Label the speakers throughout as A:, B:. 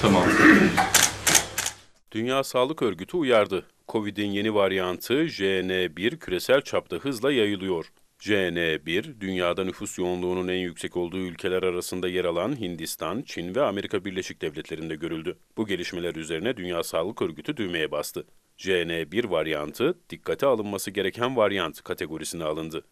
A: Tamam.
B: Dünya Sağlık Örgütü uyardı. Covid'in yeni varyantı JN1 küresel çapta hızla yayılıyor. JN1, dünyada nüfus yoğunluğunun en yüksek olduğu ülkeler arasında yer alan Hindistan, Çin ve Amerika Birleşik Devletleri'nde görüldü. Bu gelişmeler üzerine Dünya Sağlık Örgütü düğmeye bastı. JN1 varyantı dikkate alınması gereken varyant kategorisine alındı.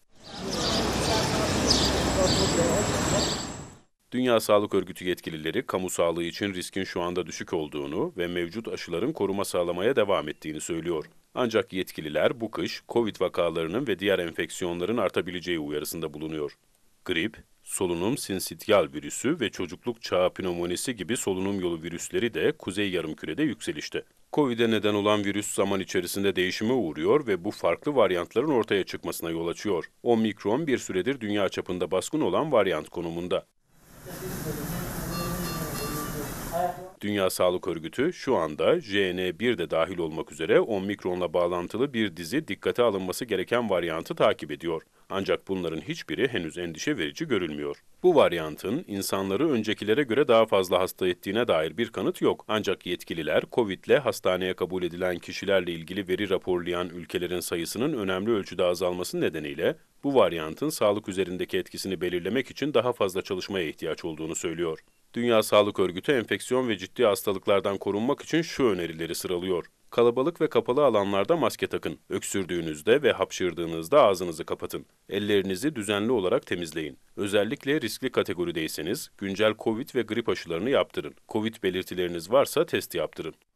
B: Dünya Sağlık Örgütü yetkilileri kamu sağlığı için riskin şu anda düşük olduğunu ve mevcut aşıların koruma sağlamaya devam ettiğini söylüyor. Ancak yetkililer bu kış COVID vakalarının ve diğer enfeksiyonların artabileceği uyarısında bulunuyor. Grip, solunum sinsityal virüsü ve çocukluk çağı pneumonisi gibi solunum yolu virüsleri de kuzey yarımkürede yükselişte. Covid'e neden olan virüs zaman içerisinde değişime uğruyor ve bu farklı varyantların ortaya çıkmasına yol açıyor. Omikron bir süredir dünya çapında baskın olan varyant konumunda. Dünya Sağlık Örgütü şu anda JN1 de dahil olmak üzere 10 mikronla bağlantılı bir dizi dikkate alınması gereken varyantı takip ediyor. Ancak bunların hiçbiri henüz endişe verici görülmüyor. Bu varyantın insanları öncekilere göre daha fazla hasta ettiğine dair bir kanıt yok. Ancak yetkililer COVID'le hastaneye kabul edilen kişilerle ilgili veri raporlayan ülkelerin sayısının önemli ölçüde azalması nedeniyle bu varyantın sağlık üzerindeki etkisini belirlemek için daha fazla çalışmaya ihtiyaç olduğunu söylüyor. Dünya Sağlık Örgütü enfeksiyon ve ciddi hastalıklardan korunmak için şu önerileri sıralıyor. Kalabalık ve kapalı alanlarda maske takın. Öksürdüğünüzde ve hapşırdığınızda ağzınızı kapatın. Ellerinizi düzenli olarak temizleyin. Özellikle riskli kategorideyseniz güncel COVID ve grip aşılarını yaptırın. COVID belirtileriniz varsa test yaptırın.